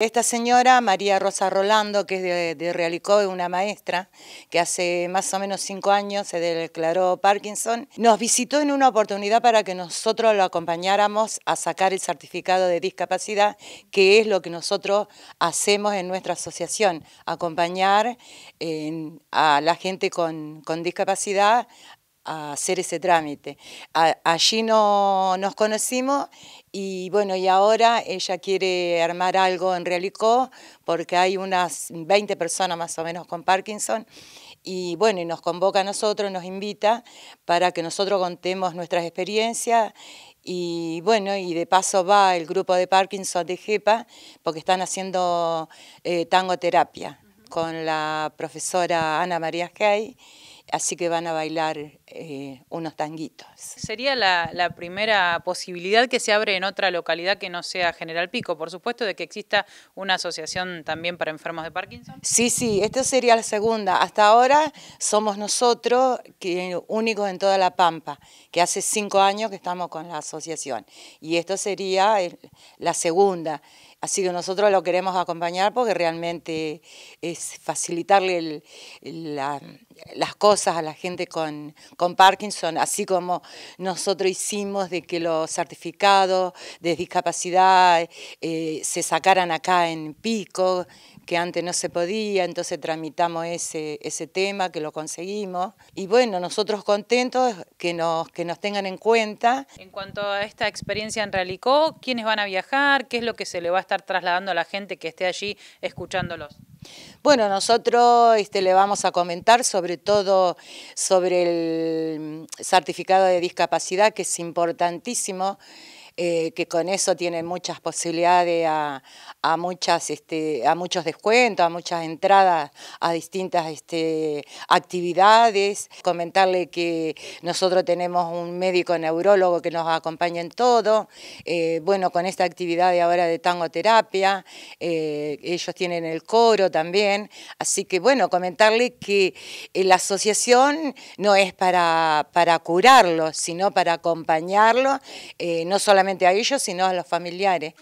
Esta señora, María Rosa Rolando, que es de, Realicó, es una maestra que hace más o menos cinco años se declaró Parkinson, nos visitó en una oportunidad para que nosotros lo acompañáramos a sacar el certificado de discapacidad, que es lo que nosotros hacemos en nuestra asociación, acompañar eh, a la gente con, con discapacidad hacer ese trámite. allí no, nos conocimos y bueno, y ahora ella quiere armar algo en Realicó porque hay unas 20 personas más o menos con Parkinson y bueno, y nos convoca a nosotros, nos invita para que nosotros contemos nuestras experiencias y bueno, y de paso va el grupo de Parkinson de GEPA porque están haciendo eh, tango terapia con la profesora Ana María Gey así que van a bailar eh, unos tanguitos. Sería la, primera posibilidad que se abre en otra localidad que no sea General Pico, por supuesto, de que exista una asociación también para enfermos de Parkinson. Sí, sí, esta sería la segunda. Hasta ahora somos nosotros que, únicos en toda la Pampa, que hace cinco años que estamos con la asociación. Y esto sería la segunda. Así que nosotros lo queremos acompañar porque realmente es facilitarle las cosas a la gente con, Parkinson, así como nosotros hicimos de que los certificados de discapacidad eh, se sacaran acá en Pico, que antes no se podía, entonces tramitamos ese, ese tema, que lo conseguimos. Y bueno, nosotros contentos que nos, que nos tengan en cuenta. En cuanto a esta experiencia en Relicó, ¿quiénes van a viajar? ¿Qué es lo que se le va a estar trasladando a la gente que esté allí escuchándolos? Bueno, nosotros este, le vamos a comentar sobre todo sobre el certificado de discapacidad, que es importantísimo eh, que con eso tienen muchas posibilidades a, muchas, este, a muchos descuentos, a muchas entradas a distintas este, actividades. Comentarle que nosotros tenemos un médico neurólogo que nos acompaña en todo. Eh, bueno, con esta actividad de ahora de tangoterapia, eh, ellos tienen el coro también. Así que bueno, comentarle que la asociación no es para, para curarlo, sino para acompañarlo, no solamente a ellos, sino a los familiares.